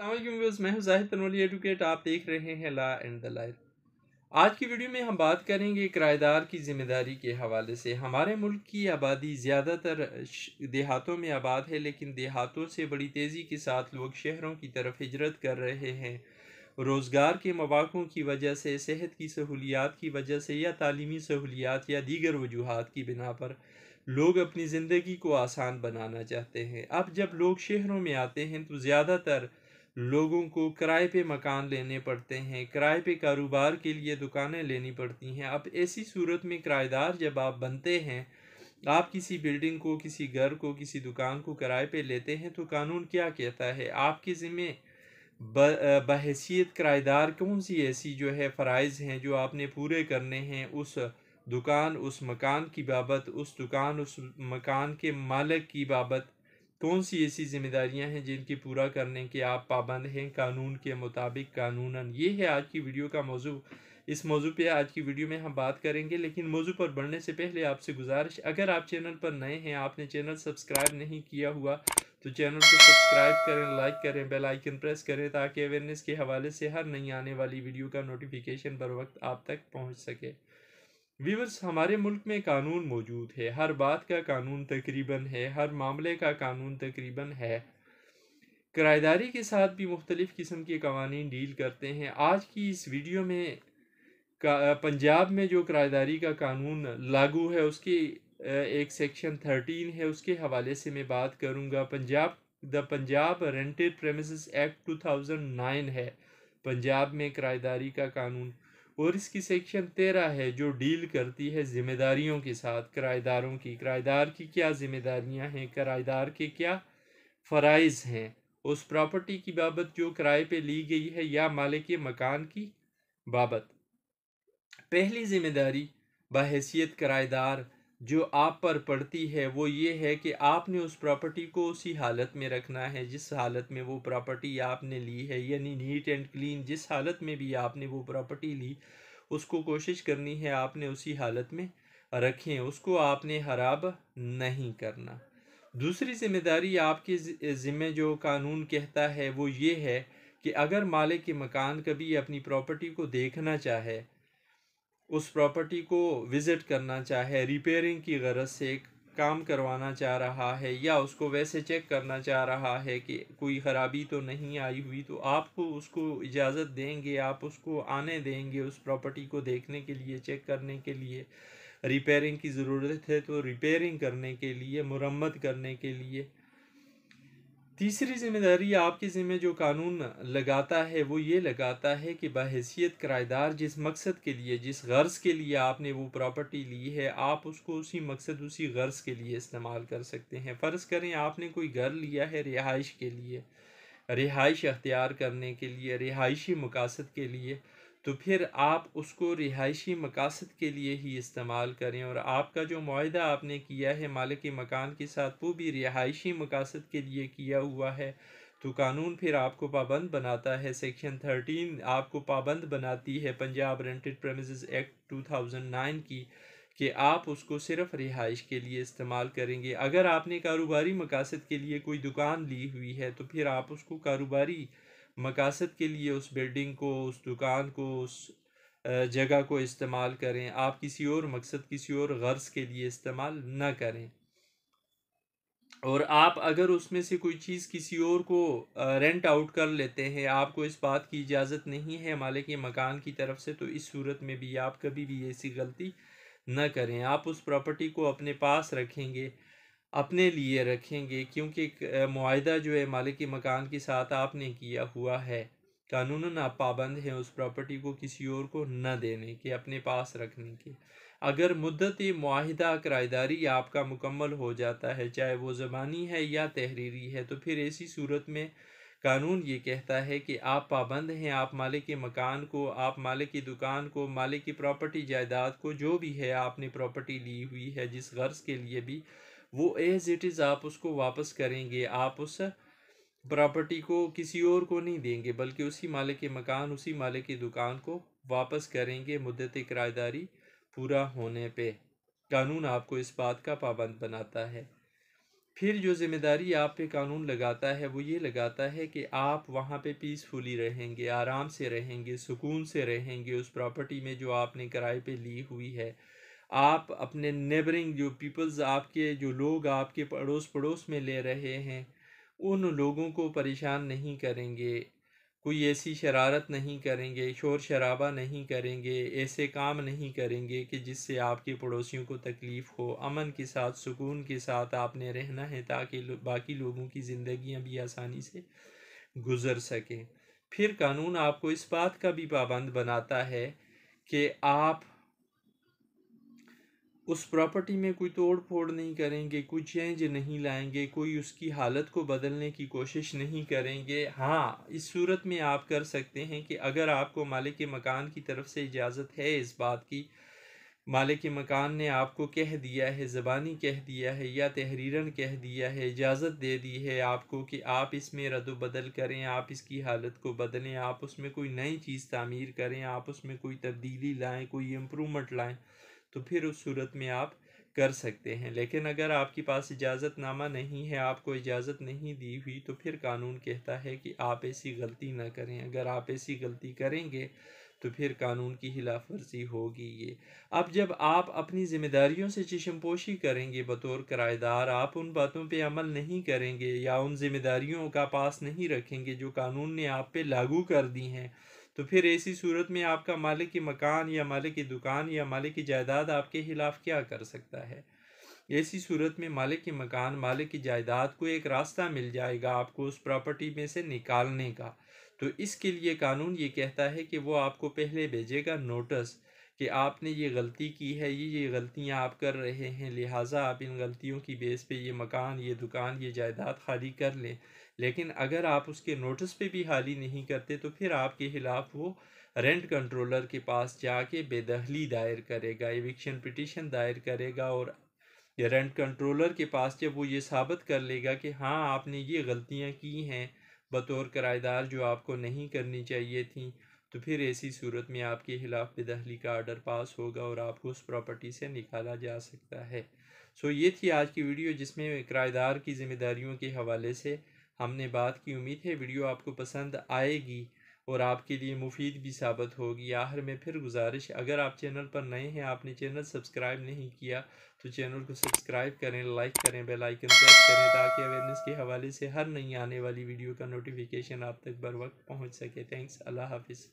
viewers मैं जाहिर Tanoli advocate आप देख रहे हैं ला एंड द लाइफ आज की वीडियो में हम बात करेंगे किराएदार की ज़िम्मेदारी के हवाले से हमारे मुल्क की आबादी ज़्यादातर देहातों में आबाद है लेकिन देहातों से बड़ी तेज़ी के साथ लोग शहरों की तरफ हिजरत कर रहे हैं रोज़गार के मौाक़ों की वजह से सेहत की सहूलियात की वजह से या तालीमी सहूलियात या दीगर वजूहत की बिना पर लोग अपनी ज़िंदगी को आसान बनाना चाहते हैं अब जब लोग शहरों में आते हैं तो ज़्यादातर लोगों को किराए पे मकान लेने पड़ते हैं किराए पे कारोबार के लिए दुकानें लेनी पड़ती हैं अब ऐसी सूरत में किराएदार जब आप बनते हैं आप किसी बिल्डिंग को किसी घर को किसी दुकान को किराए पे लेते हैं तो कानून क्या कहता है आपके ज़िम्मे बहसीत किराएदार कौन सी ऐसी जो है फ़रज़ हैं जो आपने पूरे करने हैं उस दुकान उस मकान की बाबत उस दुकान उस मकान के मालिक की बाबत कौन सी ऐसी जिम्मेदारियां हैं जिनकी पूरा करने के आप पाबंद हैं कानून के मुताबिक कानूनन ये है आज की वीडियो का मौजू इस मौजू पे आज की वीडियो में हम बात करेंगे लेकिन मौजू पर बढ़ने से पहले आपसे गुजारिश अगर आप चैनल पर नए हैं आपने चैनल सब्सक्राइब नहीं किया हुआ तो चैनल को सब्सक्राइब करें लाइक करें बेल आइकन प्रेस करें ताकि अवेयरनेस के हवाले से हर नई आने वाली वीडियो का नोटिफिकेशन बर वक्त आप तक पहुंच सके व्यूवर्स हमारे मुल्क में कानून मौजूद है हर बात का कानून तकरीबन है हर मामले का कानून तकरीबन है किराएदारी के साथ भी मुख्तलिफ़ किस्म के कवानी डील करते हैं आज की इस वीडियो में पंजाब में जो किराएदारी का कानून लागू है उसकी एक सेक्शन थर्टीन है उसके हवाले से मैं बात करूँगा Punjab the Punjab rented premise act two thousand nine है पंजाब में किराएदारी का कानून और इसकी सेक्शन तेरह है जो डील करती है ज़िम्मेदारियों के साथ किराएदारों की किराएदार की क्या ज़िम्मेदारियां हैं किराएदार के क्या फ़राइज़ हैं उस प्रॉपर्टी की बाबत जो किराए पे ली गई है या मालिक के मकान की बाबत पहली ज़िम्मेदारी बहसीत किराएदार जो आप पर पड़ती है वो ये है कि आपने उस प्रॉपर्टी को उसी हालत में रखना है जिस हालत में वो प्रॉपर्टी आपने ली है यानी नीट एंड क्लीन जिस हालत में भी आपने वो प्रॉपर्टी ली उसको कोशिश करनी है आपने उसी हालत में रखें उसको आपने खराब नहीं करना दूसरी जिम्मेदारी आपके ज़िम्मे जो कानून कहता है वो ये है कि अगर मालिक के मकान कभी अपनी प्रॉपर्टी को देखना चाहे उस प्रॉपर्टी को विज़िट करना चाहे रिपेयरिंग की गरज से काम करवाना चाह रहा है या उसको वैसे चेक करना चाह रहा है कि कोई ख़राबी तो नहीं आई हुई तो आपको उसको इजाज़त देंगे आप उसको आने देंगे उस प्रॉपर्टी को देखने के लिए चेक करने के लिए रिपेयरिंग की ज़रूरत है तो रिपेयरिंग करने के लिए मुरम्मत करने के लिए तीसरी जिम्मेदारी आपके ज़िम्मे जो कानून लगाता है वो ये लगाता है कि बहसीत किराएदार जिस मकसद के लिए जिस गर्ज़ के लिए आपने वो प्रॉपर्टी ली है आप उसको उसी मकसद उसी गर्ज़ के लिए इस्तेमाल कर सकते हैं फ़र्ज़ करें आपने कोई घर लिया है रिहाइश के लिए रिहाइश अख्तियार करने के लिए रिहाइशी मकासद के लिए तो फिर आप उसको रिहायशी मकासद के लिए ही इस्तेमाल करें और आपका जो माहा आपने किया है मालिक मकान के साथ वो भी रिहायशी मकासद के लिए किया हुआ है तो कानून फिर आपको पाबंद बनाता है सेक्शन थर्टीन आपको पाबंद बनाती है Punjab rented premise act two thousand nine की कि आप उसको सिर्फ रिहाइश के लिए इस्तेमाल करेंगे अगर आपने कारोबारी मकासद के लिए कोई दुकान ली हुई है तो फिर आप उसको कारोबारी मकासद के लिए उस बिल्डिंग को उस दुकान को उस जगह को इस्तेमाल करें आप किसी और मकसद किसी और गर्ज के लिए इस्तेमाल ना करें और आप अगर उसमें से कोई चीज़ किसी और को रेंट आउट कर लेते हैं आपको इस बात की इजाज़त नहीं है मालिक के मकान की तरफ से तो इस सूरत में भी आप कभी भी ऐसी गलती ना करें आप उस प्रॉपर्टी को अपने पास रखेंगे अपने लिए रखेंगे क्योंकि माहा जो है मालिक मकान के साथ आपने किया हुआ है कानून आप पाबंद हैं उस प्रॉपर्टी को किसी और को न देने के अपने पास रखने के अगर मुद्दत माहिदा किराएदारी आपका मुकम्मल हो जाता है चाहे वो ज़बानी है या तहरीरी है तो फिर ऐसी सूरत में कानून ये कहता है कि आप पाबंद हैं आप मालिक के मकान को आप मालिक की दुकान को मालिक की प्रॉपर्टी जायदाद को जो भी है आपने प्रॉपर्टी ली हुई है जिस गर्ज के लिए भी वो एज इट इज़ आप उसको वापस करेंगे आप उस प्रॉपर्टी को किसी और को नहीं देंगे बल्कि उसी मालिक के मकान उसी मालिक की दुकान को वापस करेंगे मुद्दत किराएदारी पूरा होने पे कानून आपको इस बात का पाबंद बनाता है फिर जो ज़िम्मेदारी आप पे कानून लगाता है वो ये लगाता है कि आप वहाँ पे पीसफुली रहेंगे आराम से रहेंगे सुकून से रहेंगे उस प्रॉपर्टी में जो आपने किराए पे ली हुई है आप अपने नेबरिंग जो पीपल्स आपके जो लोग आपके पड़ोस पड़ोस में ले रहे हैं उन लोगों को परेशान नहीं करेंगे कोई ऐसी शरारत नहीं करेंगे शोर शराबा नहीं करेंगे ऐसे काम नहीं करेंगे कि जिससे आपके पड़ोसियों को तकलीफ़ हो अमन के साथ सुकून के साथ आपने रहना है ताकि लो, बाकी लोगों की ज़िंदियाँ भी आसानी से गुज़र सकें फिर कानून आपको इस बात का भी पाबंद बनाता है कि आप उस प्रॉपर्टी में कोई तोड़ फोड़ नहीं करेंगे कोई चेंज नहीं लाएंगे कोई उसकी हालत को बदलने की कोशिश नहीं करेंगे हाँ इस सूरत में आप कर सकते हैं कि अगर आपको मालिक मकान की तरफ से इजाज़त है इस बात की मालिक मकान ने आपको कह दिया है ज़बानी कह दिया है या तहरीरन कह दिया है इजाज़त दे दी है आपको कि आप इसमें रद्द बदल करें आप इसकी हालत को बदलें आप उसमें कोई नई चीज़ तामीर करें आप उसमें कोई तब्दीली लाएँ कोई इम्प्रूवमेंट लाएँ तो फिर उस सूरत में आप कर सकते हैं लेकिन अगर आपके पास इजाज़तनामा नहीं है आपको इजाज़त नहीं दी हुई तो फिर कानून कहता है कि आप ऐसी गलती ना करें अगर आप ऐसी गलती करेंगे तो फिर कानून की खिलाफ वर्जी होगी ये अब जब आप अपनी ज़िम्मेदारियों से चशमपोशी करेंगे बतौर किराएदार आप उन बातों पे अमल नहीं करेंगे या उन ज़िम्मेदारियों का पास नहीं रखेंगे जो कानून ने आप पे लागू कर दी हैं तो फिर ऐसी सूरत में आपका मालिक की मकान या मालिक की दुकान या मालिक की जायदाद आपके खिलाफ क्या कर सकता है ऐसी सूरत में मालिक की मकान मालिक की जायदाद को एक रास्ता मिल जाएगा आपको उस प्रॉपर्टी में से निकालने का तो इसके लिए कानून ये कहता है कि वो आपको पहले भेजेगा नोटिस कि आपने ये गलती की है ये ये गलतियाँ आप कर रहे हैं लिहाजा आप इन गलतियों की बेस पे ये मकान ये दुकान ये जायदाद खाली कर लें लेकिन अगर आप उसके नोटिस पे भी हाली नहीं करते तो फिर आपके खिलाफ वो रेंट कंट्रोलर के पास जाके बेदहली दायर करेगा एविक्शन पिटिशन दायर करेगा और रेंट कंट्रोलर के पास जब वो ये साबित कर लेगा कि हाँ आपने ये गलतियाँ की हैं बतौर किराएदार जो आपको नहीं करनी चाहिए थी तो फिर ऐसी सूरत में आपके ख़िलाफ़ बेदहली का आर्डर पास होगा और आपको उस प्रॉपर्टी से निकाला जा सकता है सो ये थी आज की वीडियो जिसमें किराएदार की ज़िम्मेदारियों के हवाले से हमने बात की उम्मीद है वीडियो आपको पसंद आएगी और आपके लिए मुफीद भी साबित होगी आखिर में फिर गुजारिश अगर आप चैनल पर नए हैं आपने चैनल सब्सक्राइब नहीं किया तो चैनल को सब्सक्राइब करें लाइक करें बेल आइकन प्रेस करें ताकि अवेयरनेस के हवाले से हर नई आने वाली वीडियो का नोटिफिकेशन आप तक बर वक्त पहुँच सके थैंक्स अल्लाह हाफिज़